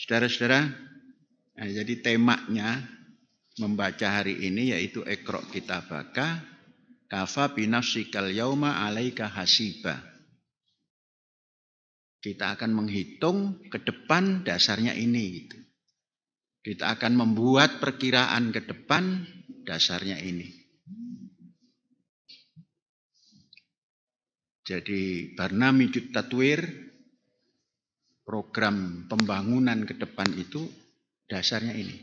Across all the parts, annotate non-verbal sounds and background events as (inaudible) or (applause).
Saudara-saudara, nah jadi temanya membaca hari ini yaitu ekrok Ekro Kitabaka Kafa binafsikal yauma alaika hasiba. Kita akan menghitung ke depan dasarnya ini. Gitu. Kita akan membuat perkiraan ke depan dasarnya ini. Jadi Barnami Tatwir program pembangunan ke depan itu dasarnya ini.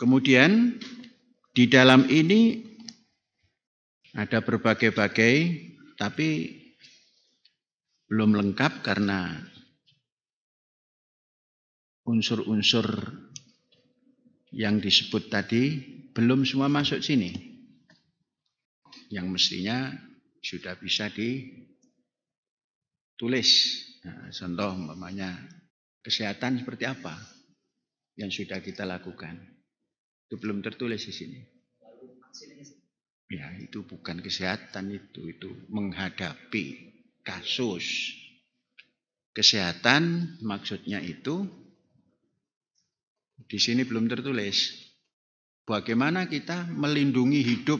Kemudian di dalam ini ada berbagai-bagai tapi belum lengkap karena unsur-unsur yang disebut tadi belum semua masuk sini yang mestinya sudah bisa ditulis. Nah, contoh umpamanya kesehatan seperti apa yang sudah kita lakukan. Itu belum tertulis di sini. Ya, itu bukan kesehatan itu, itu menghadapi kasus. Kesehatan maksudnya itu di sini belum tertulis. Bagaimana kita melindungi hidup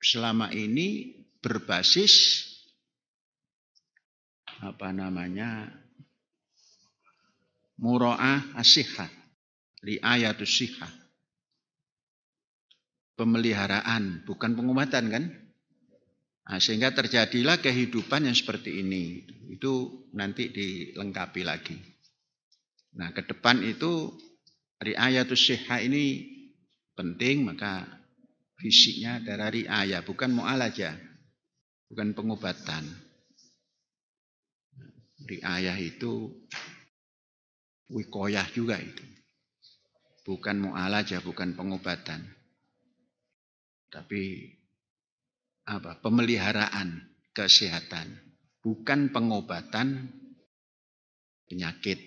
selama ini berbasis apa namanya muroah asihah li ayatus pemeliharaan bukan pengobatan kan nah, sehingga terjadilah kehidupan yang seperti ini itu nanti dilengkapi lagi nah ke depan itu riayatus sihah ini penting maka fisiknya darah riaya, bukan mu'alaja, bukan pengobatan. Riayah itu wikoyah juga itu. Bukan mu'alaja, bukan pengobatan. Tapi apa pemeliharaan kesehatan, bukan pengobatan penyakit.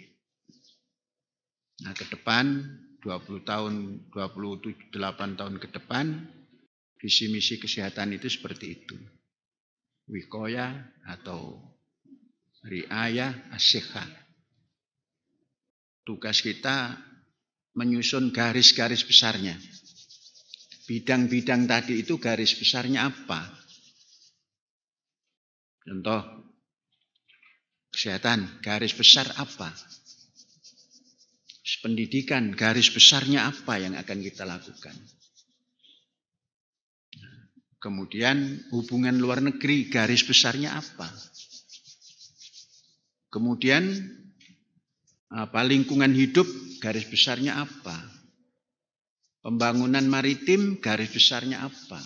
Nah, ke depan 20 tahun, 28 tahun ke depan Visi misi kesehatan itu seperti itu. Wikoya atau riaya asyikha. Tugas kita menyusun garis-garis besarnya. Bidang-bidang tadi itu garis besarnya apa? Contoh, kesehatan, garis besar apa? Pendidikan, garis besarnya apa yang akan kita lakukan? Kemudian hubungan luar negeri garis besarnya apa? Kemudian apa lingkungan hidup garis besarnya apa? Pembangunan maritim garis besarnya apa?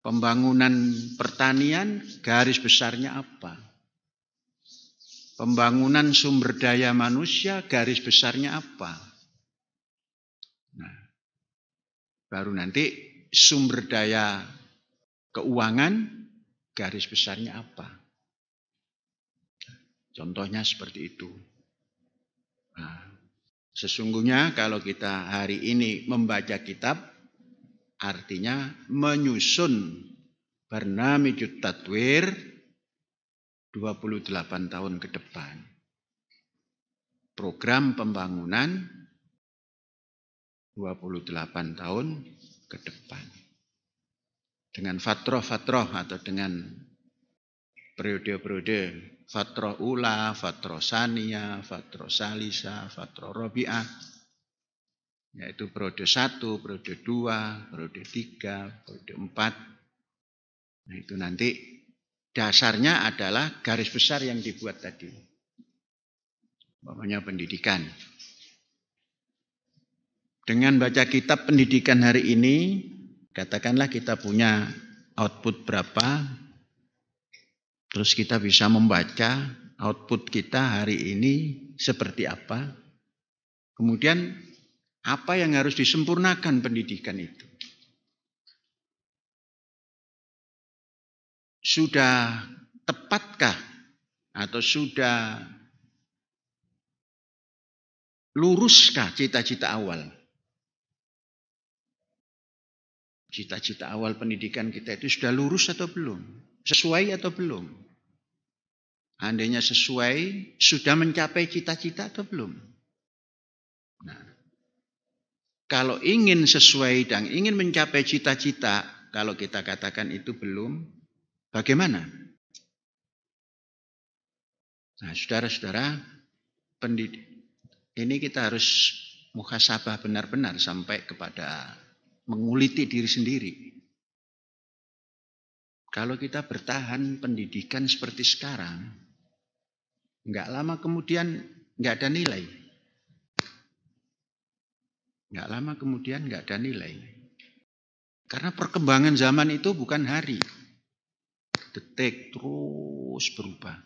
Pembangunan pertanian garis besarnya apa? Pembangunan sumber daya manusia garis besarnya apa? Nah, baru nanti sumber daya keuangan, garis besarnya apa? Contohnya seperti itu. Nah, sesungguhnya kalau kita hari ini membaca kitab, artinya menyusun Barnamijut Tatwir 28 tahun ke depan. Program pembangunan 28 tahun ke depan. Dengan fatroh-fatroh atau dengan periode-periode fatroh ula, fatroh sania, fatroh salisa, fatroh robi'ah. Yaitu periode satu, periode dua, periode tiga, periode empat. Nah itu nanti dasarnya adalah garis besar yang dibuat tadi. Umpamanya pendidikan. Dengan baca kitab pendidikan hari ini, katakanlah kita punya output berapa, terus kita bisa membaca output kita hari ini seperti apa. Kemudian apa yang harus disempurnakan pendidikan itu? Sudah tepatkah atau sudah luruskah cita-cita awal? Cita-cita awal pendidikan kita itu sudah lurus atau belum? Sesuai atau belum? Andainya sesuai, sudah mencapai cita-cita atau belum? Nah, kalau ingin sesuai dan ingin mencapai cita-cita, kalau kita katakan itu belum, bagaimana? Nah, saudara-saudara, pendidik ini kita harus muhasabah benar-benar sampai kepada menguliti diri sendiri. Kalau kita bertahan pendidikan seperti sekarang, nggak lama kemudian nggak ada nilai. Nggak lama kemudian nggak ada nilai. Karena perkembangan zaman itu bukan hari. Detik terus berubah.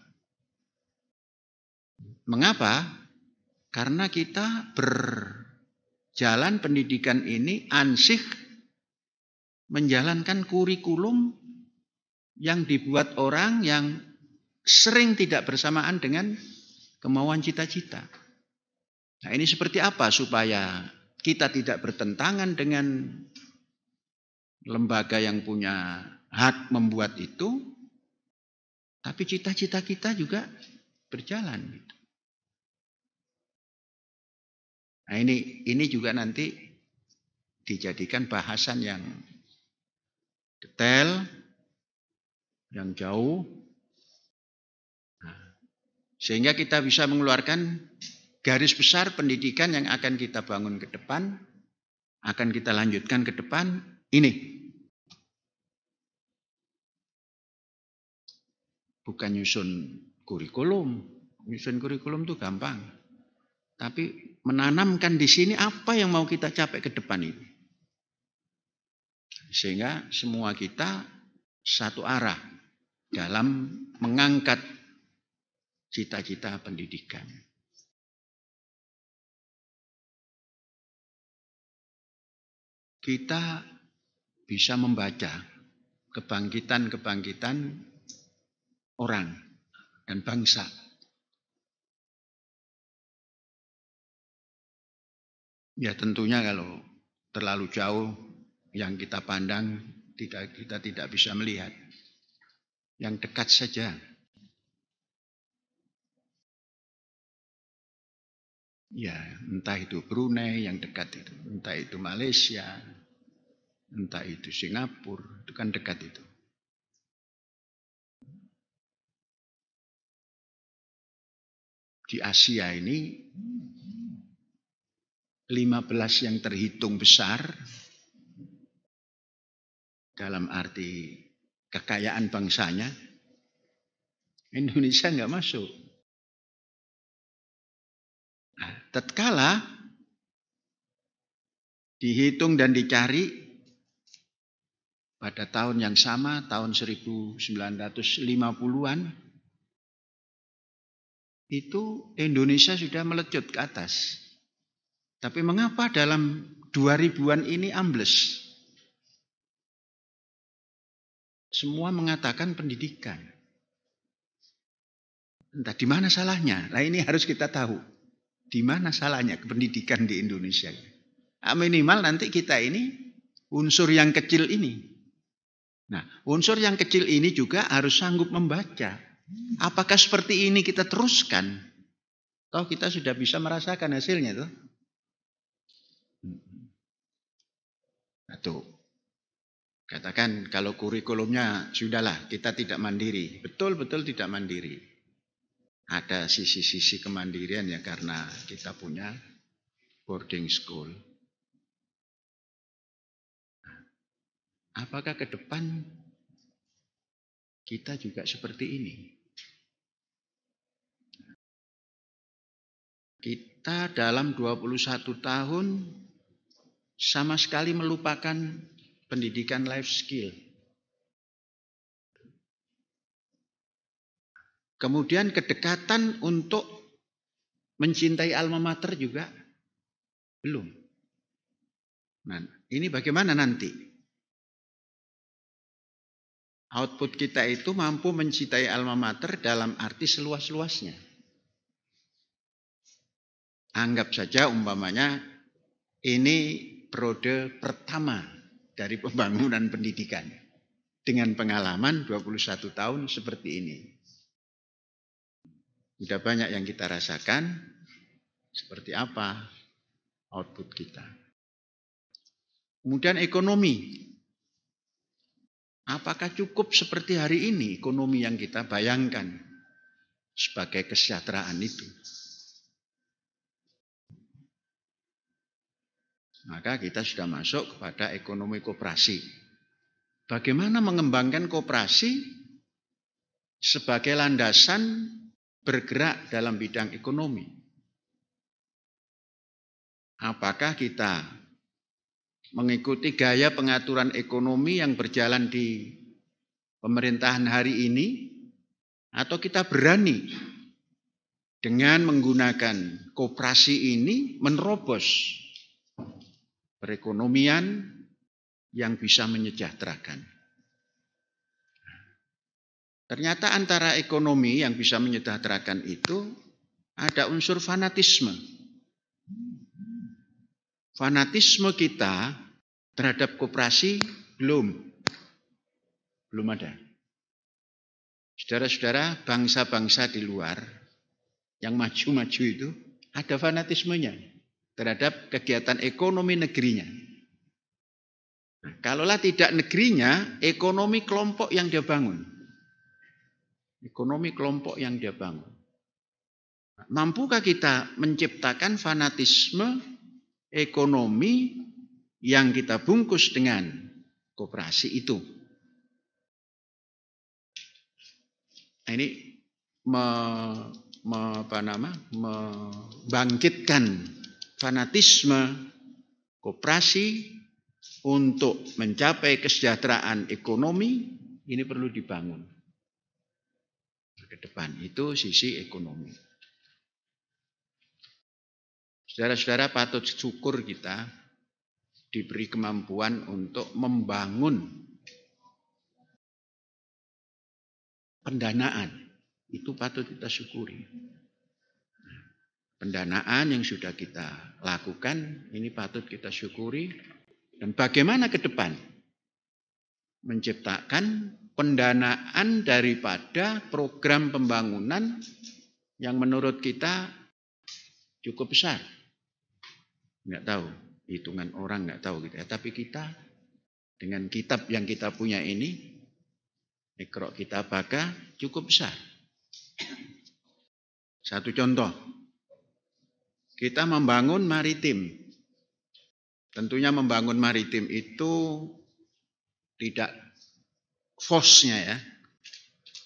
Mengapa? Karena kita ber jalan pendidikan ini ansih menjalankan kurikulum yang dibuat orang yang sering tidak bersamaan dengan kemauan cita-cita. Nah, ini seperti apa supaya kita tidak bertentangan dengan lembaga yang punya hak membuat itu, tapi cita-cita kita juga berjalan gitu. Nah ini ini juga nanti dijadikan bahasan yang detail, yang jauh, nah, sehingga kita bisa mengeluarkan garis besar pendidikan yang akan kita bangun ke depan, akan kita lanjutkan ke depan ini. Bukan nyusun kurikulum, nyusun kurikulum itu gampang. Tapi menanamkan di sini apa yang mau kita capai ke depan ini. Sehingga semua kita satu arah dalam mengangkat cita-cita pendidikan. Kita bisa membaca kebangkitan-kebangkitan orang dan bangsa Ya tentunya kalau terlalu jauh yang kita pandang tidak kita tidak bisa melihat. Yang dekat saja. Ya, entah itu Brunei yang dekat itu, entah itu Malaysia, entah itu Singapura, itu kan dekat itu. Di Asia ini 15 yang terhitung besar dalam arti kekayaan bangsanya Indonesia nggak masuk. Nah, tatkala dihitung dan dicari pada tahun yang sama tahun 1950-an itu Indonesia sudah melecut ke atas tapi mengapa dalam dua ribuan ini ambles? Semua mengatakan pendidikan. Entah di mana salahnya. Nah ini harus kita tahu. Di mana salahnya pendidikan di Indonesia. Nah, minimal nanti kita ini unsur yang kecil ini. Nah unsur yang kecil ini juga harus sanggup membaca. Apakah seperti ini kita teruskan? Toh kita sudah bisa merasakan hasilnya itu? Satu. Katakan kalau kurikulumnya sudahlah kita tidak mandiri. Betul-betul tidak mandiri. Ada sisi-sisi kemandirian ya karena kita punya boarding school. Nah, apakah ke depan kita juga seperti ini? Kita dalam 21 tahun sama sekali melupakan pendidikan life skill. Kemudian kedekatan untuk mencintai alma mater juga belum. Nah, ini bagaimana nanti? Output kita itu mampu mencintai alma mater dalam arti seluas-luasnya. Anggap saja umpamanya ini periode pertama dari pembangunan pendidikan dengan pengalaman 21 tahun seperti ini. Sudah banyak yang kita rasakan seperti apa output kita. Kemudian ekonomi. Apakah cukup seperti hari ini ekonomi yang kita bayangkan sebagai kesejahteraan itu? maka kita sudah masuk kepada ekonomi koperasi. Bagaimana mengembangkan koperasi sebagai landasan bergerak dalam bidang ekonomi? Apakah kita mengikuti gaya pengaturan ekonomi yang berjalan di pemerintahan hari ini atau kita berani dengan menggunakan koperasi ini menerobos perekonomian yang bisa menyejahterakan. Ternyata antara ekonomi yang bisa menyejahterakan itu ada unsur fanatisme. Fanatisme kita terhadap koperasi belum. Belum ada. Saudara-saudara, bangsa-bangsa di luar yang maju-maju itu ada fanatismenya terhadap kegiatan ekonomi negerinya. Kalaulah tidak negerinya, ekonomi kelompok yang dia bangun. Ekonomi kelompok yang dia bangun. Mampukah kita menciptakan fanatisme ekonomi yang kita bungkus dengan koperasi itu? Nah, ini me, me, apa nama, membangkitkan fanatisme koperasi untuk mencapai kesejahteraan ekonomi ini perlu dibangun ke depan itu sisi ekonomi. Saudara-saudara patut syukur kita diberi kemampuan untuk membangun pendanaan. Itu patut kita syukuri pendanaan yang sudah kita lakukan ini patut kita syukuri dan bagaimana ke depan menciptakan pendanaan daripada program pembangunan yang menurut kita cukup besar. Nggak tahu, hitungan orang nggak tahu gitu ya. Tapi kita dengan kitab yang kita punya ini, Ikhra kita baka cukup besar. Satu contoh, kita membangun maritim. Tentunya membangun maritim itu tidak force-nya ya,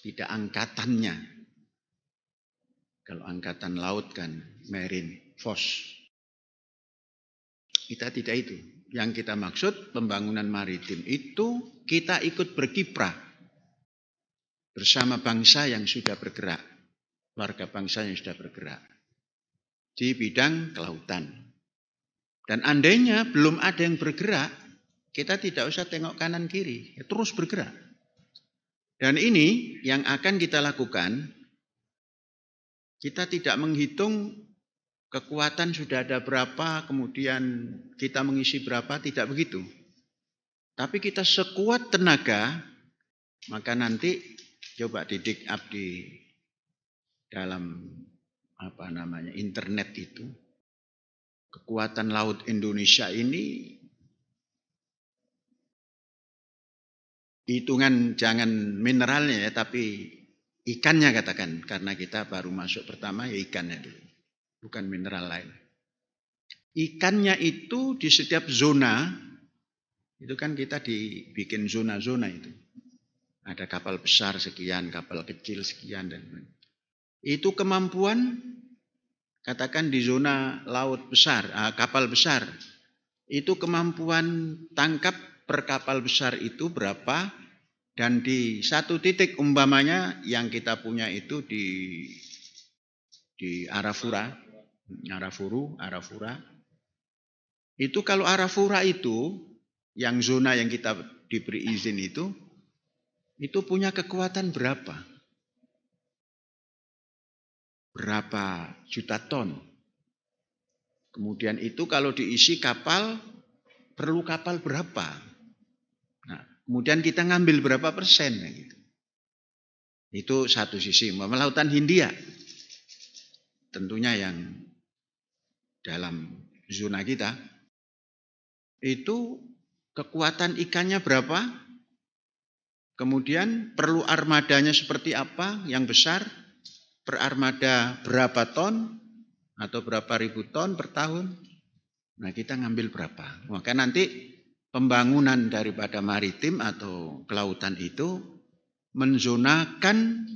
tidak angkatannya. Kalau angkatan laut kan marine force. Kita tidak itu. Yang kita maksud pembangunan maritim itu kita ikut berkiprah bersama bangsa yang sudah bergerak, warga bangsa yang sudah bergerak di bidang kelautan. Dan andainya belum ada yang bergerak, kita tidak usah tengok kanan kiri, ya terus bergerak. Dan ini yang akan kita lakukan, kita tidak menghitung kekuatan sudah ada berapa, kemudian kita mengisi berapa, tidak begitu. Tapi kita sekuat tenaga, maka nanti coba didik abdi dalam apa namanya internet itu kekuatan laut Indonesia ini hitungan jangan mineralnya ya tapi ikannya katakan karena kita baru masuk pertama ya ikannya dulu bukan mineral lain ikannya itu di setiap zona itu kan kita dibikin zona-zona itu ada kapal besar sekian kapal kecil sekian dan lain itu kemampuan katakan di zona laut besar, ah, kapal besar, itu kemampuan tangkap per kapal besar itu berapa dan di satu titik umpamanya yang kita punya itu di di Arafura, Arafuru, Arafura. Itu kalau Arafura itu yang zona yang kita diberi izin itu itu punya kekuatan berapa? berapa juta ton. Kemudian itu kalau diisi kapal, perlu kapal berapa? Nah, kemudian kita ngambil berapa persen? Gitu. Itu satu sisi. Lautan Hindia, tentunya yang dalam zona kita, itu kekuatan ikannya berapa? Kemudian perlu armadanya seperti apa yang besar? Per armada berapa ton atau berapa ribu ton per tahun. Nah kita ngambil berapa. Maka nanti pembangunan daripada maritim atau kelautan itu menzonakan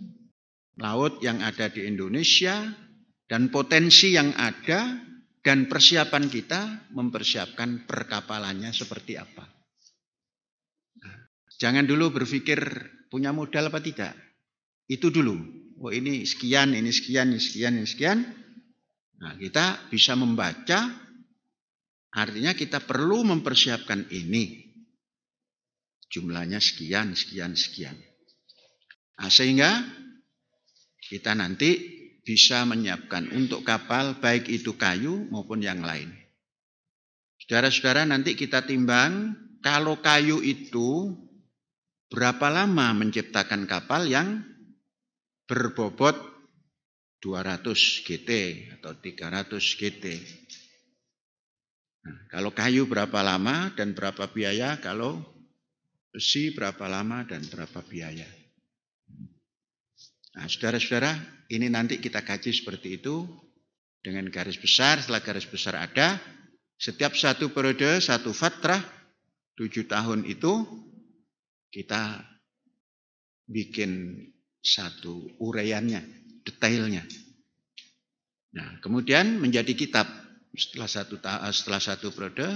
laut yang ada di Indonesia dan potensi yang ada dan persiapan kita mempersiapkan perkapalannya seperti apa. Nah, jangan dulu berpikir punya modal apa tidak. Itu dulu oh ini sekian, ini sekian, ini sekian, ini sekian. Nah, kita bisa membaca artinya kita perlu mempersiapkan ini. Jumlahnya sekian, sekian, sekian. Nah, sehingga kita nanti bisa menyiapkan untuk kapal baik itu kayu maupun yang lain. Saudara-saudara nanti kita timbang kalau kayu itu berapa lama menciptakan kapal yang berbobot 200 GT atau 300 GT. Nah, kalau kayu berapa lama dan berapa biaya? Kalau besi berapa lama dan berapa biaya? Nah, saudara-saudara, ini nanti kita kaji seperti itu dengan garis besar. Setelah garis besar ada, setiap satu periode, satu fatrah, tujuh tahun itu kita bikin satu uraiannya, detailnya. Nah, kemudian menjadi kitab setelah satu eh, setelah satu periode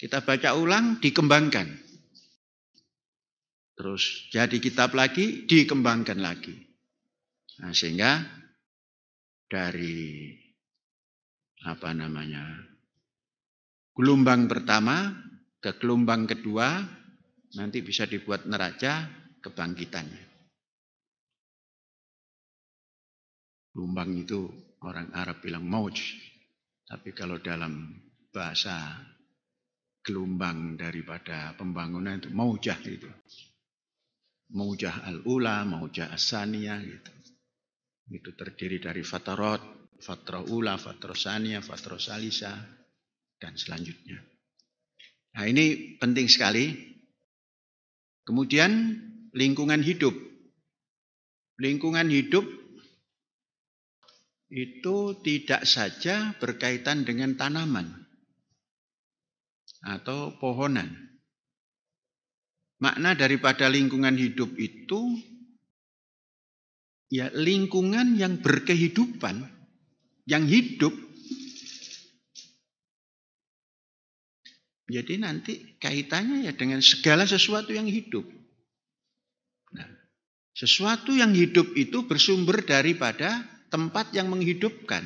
kita baca ulang dikembangkan terus jadi kitab lagi dikembangkan lagi nah, sehingga dari apa namanya gelombang pertama ke gelombang kedua nanti bisa dibuat neraca kebangkitannya Lumbang itu orang Arab bilang mauj. Tapi kalau dalam bahasa gelombang daripada pembangunan itu maujah itu. Maujah al-ula, maujah asaniyah gitu. Itu terdiri dari fatarot, fatra ula, fatra saniyah, fatra salisa, dan selanjutnya. Nah ini penting sekali. Kemudian lingkungan hidup. Lingkungan hidup itu tidak saja berkaitan dengan tanaman atau pohonan. Makna daripada lingkungan hidup itu ya lingkungan yang berkehidupan, yang hidup. Jadi nanti kaitannya ya dengan segala sesuatu yang hidup. Nah, sesuatu yang hidup itu bersumber daripada tempat yang menghidupkan.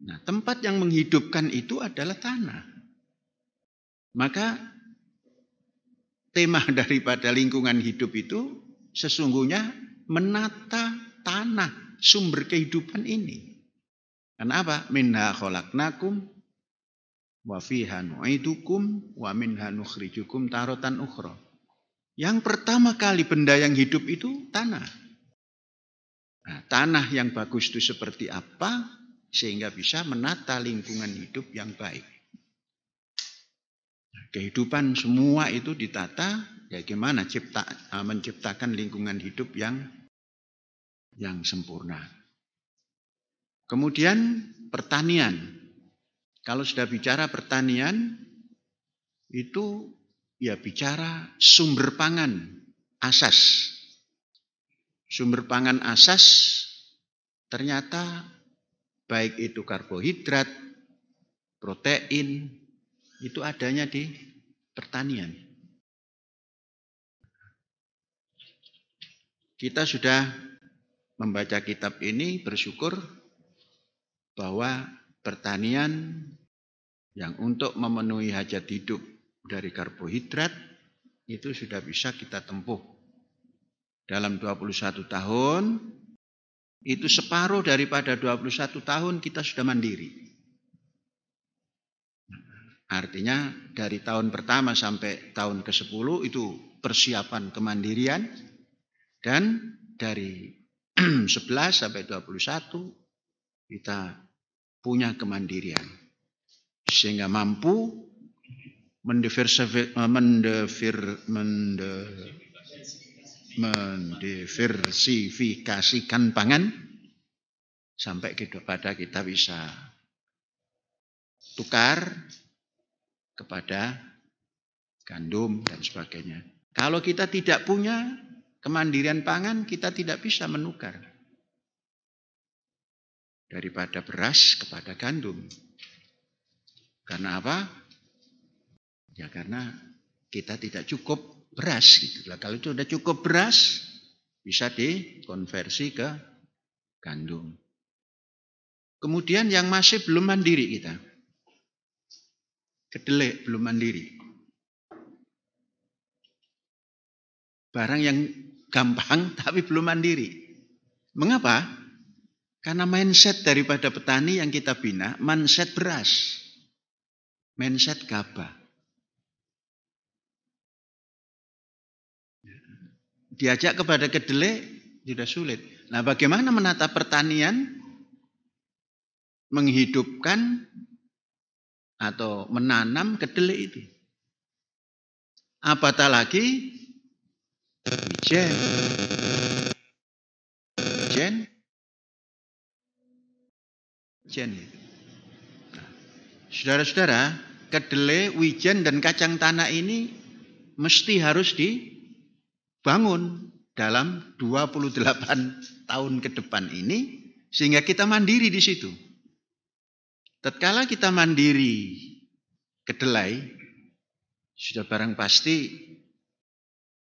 Nah, tempat yang menghidupkan itu adalah tanah. Maka tema (laughs) daripada lingkungan hidup itu sesungguhnya menata tanah sumber kehidupan ini. Karena apa? Minha kholaknakum wa fiha nu'idukum wa minha nukhrijukum tarotan ukhra. Yang pertama kali benda yang hidup itu tanah. Nah, tanah yang bagus itu seperti apa sehingga bisa menata lingkungan hidup yang baik. Nah, kehidupan semua itu ditata ya gimana cipta, eh, menciptakan lingkungan hidup yang yang sempurna. Kemudian pertanian. Kalau sudah bicara pertanian itu ya bicara sumber pangan asas sumber pangan asas ternyata baik itu karbohidrat, protein itu adanya di pertanian. Kita sudah membaca kitab ini bersyukur bahwa pertanian yang untuk memenuhi hajat hidup dari karbohidrat itu sudah bisa kita tempuh dalam 21 tahun, itu separuh daripada 21 tahun kita sudah mandiri. Artinya dari tahun pertama sampai tahun ke-10 itu persiapan kemandirian dan dari 11 (clears throat) sampai 21 kita punya kemandirian sehingga mampu mendiversifikasi mendiver, mendiver, mendiversifikasikan pangan sampai kepada kita bisa tukar kepada gandum dan sebagainya. Kalau kita tidak punya kemandirian pangan, kita tidak bisa menukar daripada beras kepada gandum. Karena apa? Ya karena kita tidak cukup beras gitu lah. Kalau itu sudah cukup beras bisa dikonversi ke gandum. Kemudian yang masih belum mandiri kita. Kedelai belum mandiri. Barang yang gampang (laughs) tapi belum mandiri. Mengapa? Karena mindset daripada petani yang kita bina, mindset beras, mindset gabah. diajak kepada kedelai tidak sulit. Nah, bagaimana menata pertanian, menghidupkan atau menanam kedelai itu? Apatah lagi Wijen. Wijen. Wijen. saudara-saudara, kedelai, wijen, dan kacang tanah ini mesti harus di bangun dalam 28 tahun ke depan ini sehingga kita mandiri di situ. Tatkala kita mandiri kedelai sudah barang pasti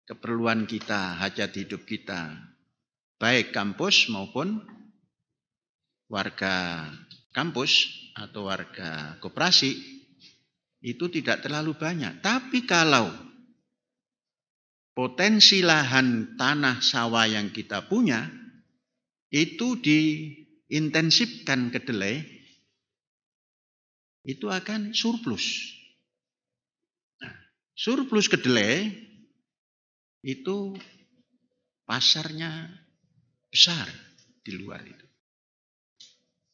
keperluan kita, hajat hidup kita baik kampus maupun warga kampus atau warga koperasi itu tidak terlalu banyak. Tapi kalau potensi lahan tanah sawah yang kita punya itu diintensifkan kedelai itu akan surplus. Nah, surplus kedelai itu pasarnya besar di luar itu.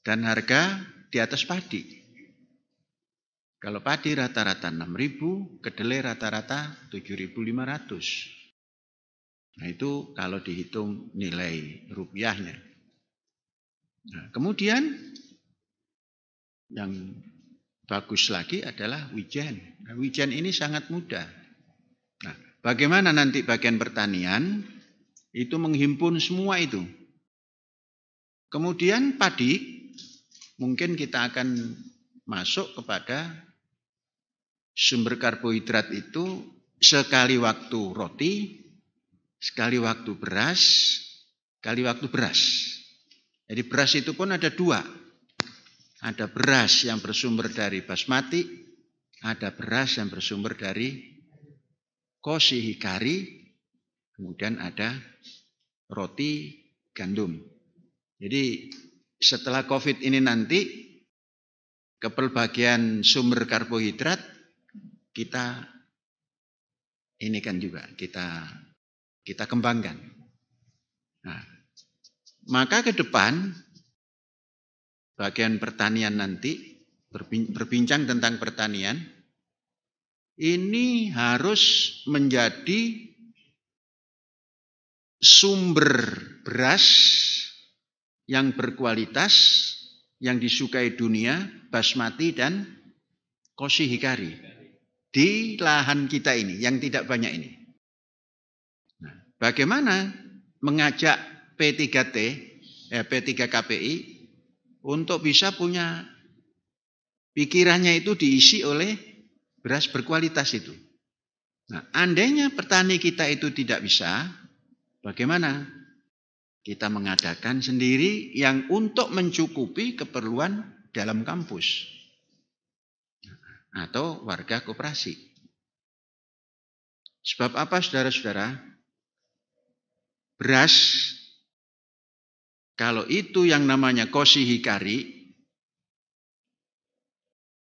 Dan harga di atas padi. Kalau padi rata-rata 6.000, kedelai rata-rata 7.500. Nah itu kalau dihitung nilai rupiahnya. Nah, kemudian yang bagus lagi adalah wijen. Nah, wijen ini sangat mudah. Nah, bagaimana nanti bagian pertanian itu menghimpun semua itu. Kemudian padi mungkin kita akan masuk kepada sumber karbohidrat itu sekali waktu roti, sekali waktu beras, sekali waktu beras. Jadi beras itu pun ada dua. Ada beras yang bersumber dari basmati, ada beras yang bersumber dari kosihikari, kemudian ada roti gandum. Jadi setelah COVID ini nanti kepelbagian sumber karbohidrat kita ini kan juga kita kita kembangkan. Nah, maka ke depan bagian pertanian nanti berbincang tentang pertanian ini harus menjadi sumber beras yang berkualitas yang disukai dunia basmati dan koshihikari di lahan kita ini yang tidak banyak ini. Nah, bagaimana mengajak P3T, eh, P3KPI untuk bisa punya pikirannya itu diisi oleh beras berkualitas itu. Nah, andainya petani kita itu tidak bisa, bagaimana? Kita mengadakan sendiri yang untuk mencukupi keperluan dalam kampus atau warga koperasi. Sebab apa saudara-saudara? Beras kalau itu yang namanya kosi hikari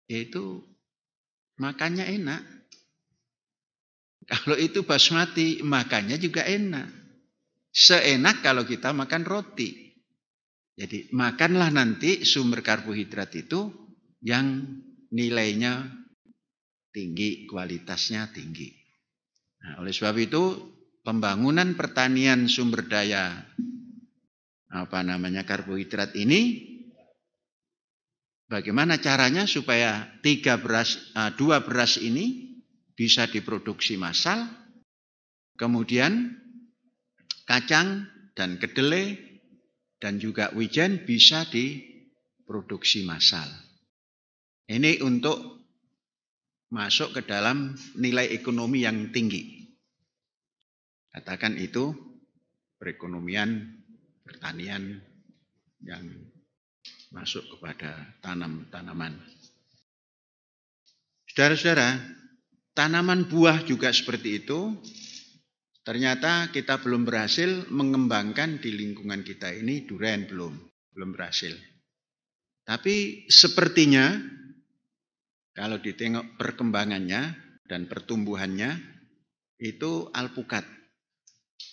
itu makannya enak. Kalau itu basmati, makannya juga enak. Seenak kalau kita makan roti. Jadi makanlah nanti sumber karbohidrat itu yang nilainya tinggi, kualitasnya tinggi. Nah, oleh sebab itu pembangunan pertanian sumber daya apa namanya karbohidrat ini bagaimana caranya supaya tiga beras eh, dua beras ini bisa diproduksi massal kemudian kacang dan kedelai dan juga wijen bisa diproduksi massal ini untuk masuk ke dalam nilai ekonomi yang tinggi. Katakan itu perekonomian, pertanian yang masuk kepada tanam-tanaman. Saudara-saudara, tanaman buah juga seperti itu. Ternyata kita belum berhasil mengembangkan di lingkungan kita ini, durian belum, belum berhasil. Tapi sepertinya kalau ditengok perkembangannya dan pertumbuhannya, itu alpukat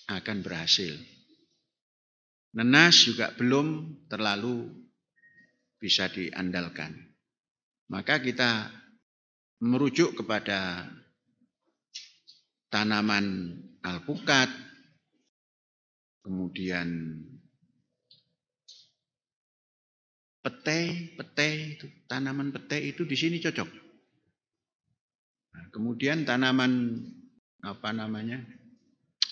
akan berhasil. Nenas juga belum terlalu bisa diandalkan. Maka kita merujuk kepada tanaman alpukat, kemudian petai, petai itu tanaman petai itu di sini cocok. Nah, kemudian tanaman apa namanya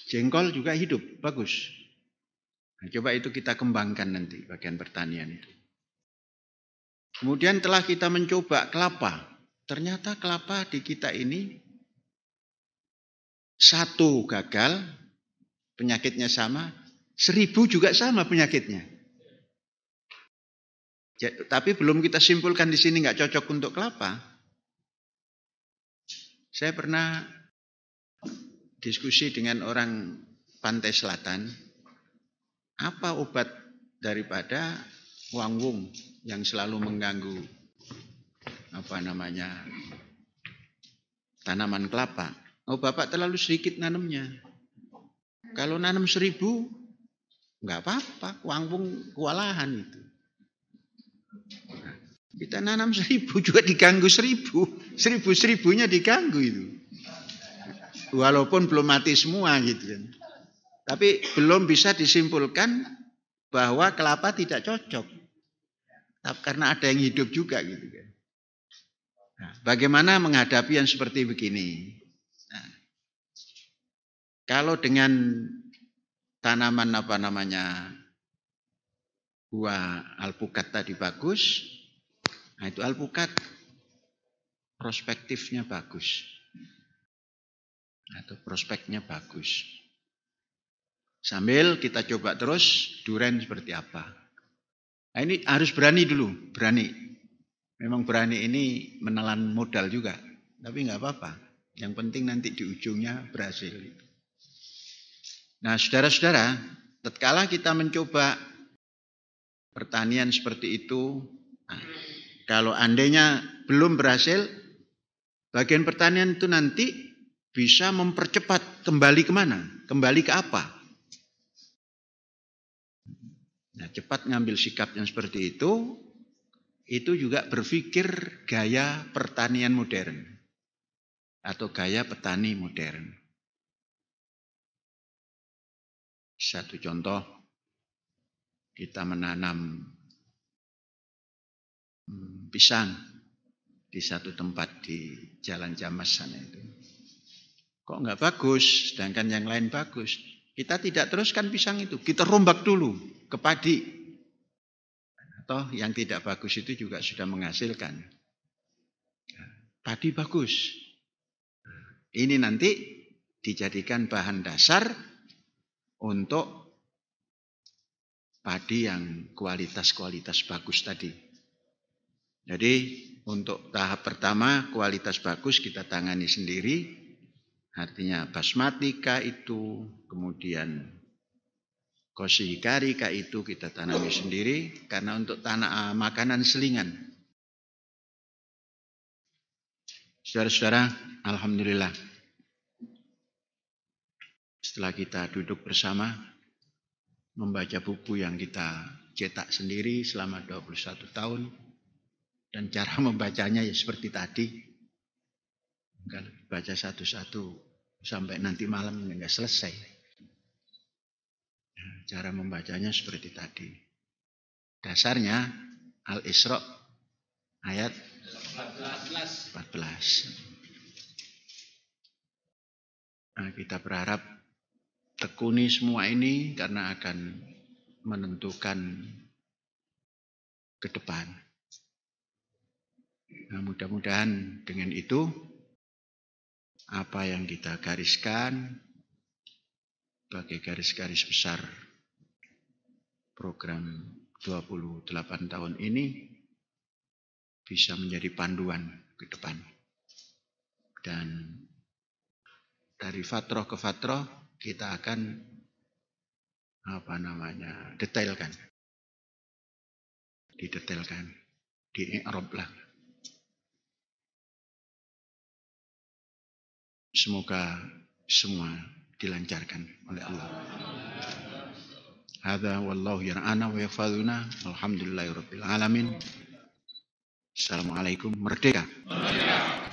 jengkol juga hidup bagus. Nah, coba itu kita kembangkan nanti bagian pertanian itu. Kemudian telah kita mencoba kelapa. Ternyata kelapa di kita ini satu gagal, penyakitnya sama, seribu juga sama penyakitnya tapi belum kita simpulkan di sini nggak cocok untuk kelapa. Saya pernah diskusi dengan orang pantai selatan, apa obat daripada wangwung yang selalu mengganggu apa namanya tanaman kelapa. Oh bapak terlalu sedikit nanemnya. Kalau nanem seribu, nggak apa-apa, wangwung kewalahan itu. Kita nanam seribu juga diganggu seribu. Seribu-seribunya diganggu itu. Walaupun belum mati semua gitu kan. Tapi belum bisa disimpulkan bahwa kelapa tidak cocok. Karena ada yang hidup juga gitu kan. Nah, bagaimana menghadapi yang seperti begini? Nah, kalau dengan tanaman apa namanya gua alpukat tadi bagus, nah itu alpukat prospektifnya bagus atau nah, prospeknya bagus. Sambil kita coba terus duren seperti apa. Nah, ini harus berani dulu, berani. Memang berani ini menelan modal juga, tapi nggak apa-apa. Yang penting nanti di ujungnya berhasil. Nah, saudara-saudara, tatkala kita mencoba pertanian seperti itu. Nah, kalau andainya belum berhasil, bagian pertanian itu nanti bisa mempercepat kembali kemana? Kembali ke apa? Nah, cepat ngambil sikap yang seperti itu, itu juga berpikir gaya pertanian modern atau gaya petani modern. Satu contoh, kita menanam hmm, pisang di satu tempat di Jalan Jamas sana itu. Kok enggak bagus, sedangkan yang lain bagus. Kita tidak teruskan pisang itu, kita rombak dulu ke padi. Atau yang tidak bagus itu juga sudah menghasilkan. Padi bagus. Ini nanti dijadikan bahan dasar untuk padi yang kualitas-kualitas bagus tadi. Jadi untuk tahap pertama kualitas bagus kita tangani sendiri. Artinya basmatika itu, kemudian kosihikari itu kita tanami sendiri karena untuk tanah eh, makanan selingan. Saudara-saudara, alhamdulillah. Setelah kita duduk bersama, membaca buku yang kita cetak sendiri selama 21 tahun dan cara (laughs) membacanya ya seperti tadi kalau baca satu-satu sampai nanti malam ya nggak selesai nah, cara membacanya seperti tadi dasarnya al isra ayat 14 nah, kita berharap tekuni semua ini karena akan menentukan ke depan. Nah, mudah-mudahan dengan itu apa yang kita gariskan sebagai garis-garis besar program 28 tahun ini bisa menjadi panduan ke depan. Dan dari fatroh ke fatroh kita akan apa namanya detailkan didetailkan di Arab lah semoga semua dilancarkan oleh Allah Hada wallahu yar'ana wa yafaduna alhamdulillahi alamin Assalamualaikum merdeka, merdeka.